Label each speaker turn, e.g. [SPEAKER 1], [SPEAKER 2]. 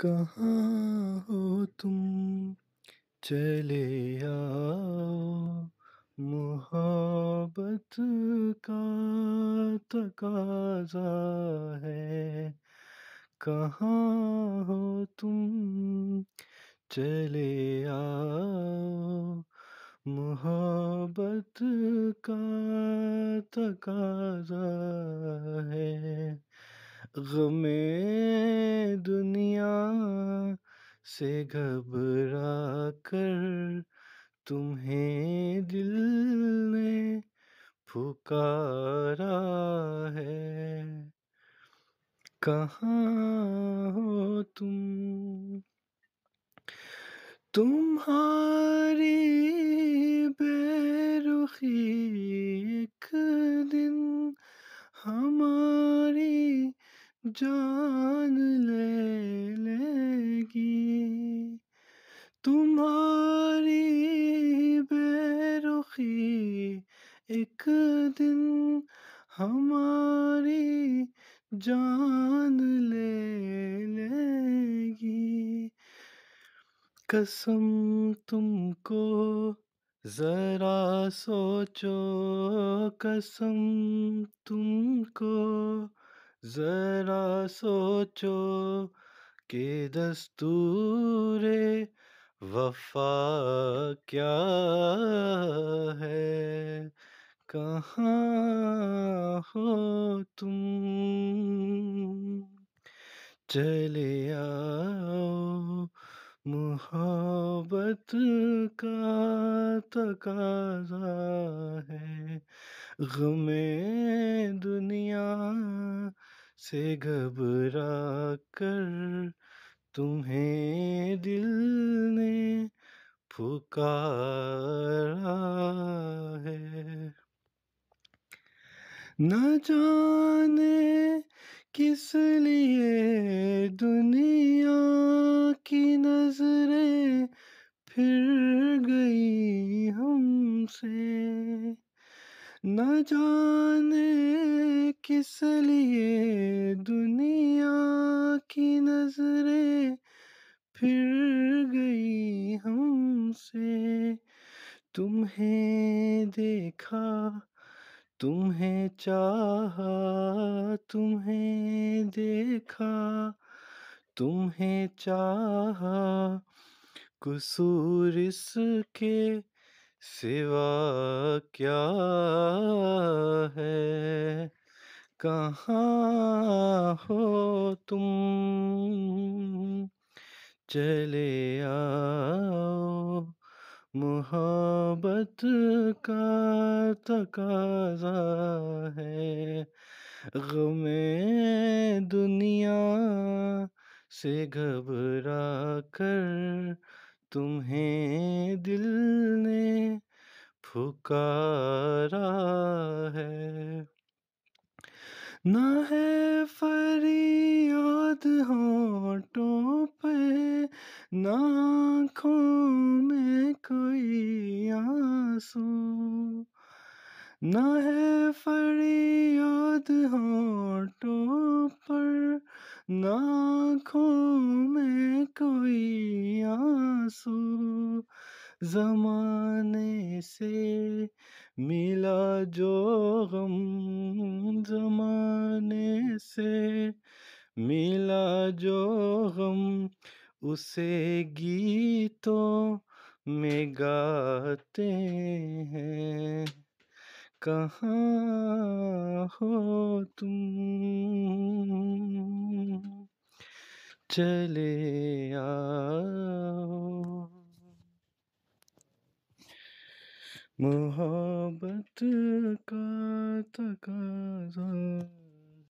[SPEAKER 1] कहाँ हो तुम चले आओ मोहब्बत का तकाजा है कहाँ हो तुम चले आओ मोहब्बत का तकाजा है गमे दुनिया से घबरा कर तुम्हें दिल ने पुकारा है कहाँ हो तुम तुम्हारी जान ले लेगी तुम्हारी बेरुखी एक दिन हमारी जान ले लेगी कसम तुमको जरा सोचो कसम तुमको जरा सोचो के दस्तूरे वफा क्या है कहाँ हो तुम चले आओ मोहब्बत का तकाजा है गमे दुनिया से घबरा कर तुम्हें दिल ने पुकारा है न जाने किस लिए दुनिया की नजरें फिर गई हमसे न जाने किस लिए दुनिया की नजरें फिर गई हमसे तुम्हें देखा तुम्हें चाहा तुम्हें देखा तुम्हें चाहा कुसूर इसके सिवा क्या है कहाँ हो तुम चले आओ मोहब्बत का तकाजा है गमे दुनिया से घबरा कर तुम्हें दिल ने पुकारा है न है फरी फरियाद होठों पे नाखों में कोई आंसू न है फरी फरियाद होठों पर नाखों में कोई आंसू जमाने से मिला जो गम जमाने से मिला जो गम उसे गीतों में गाते हैं कहाँ हो तुम चले आओ मोहब्बत का तकाजा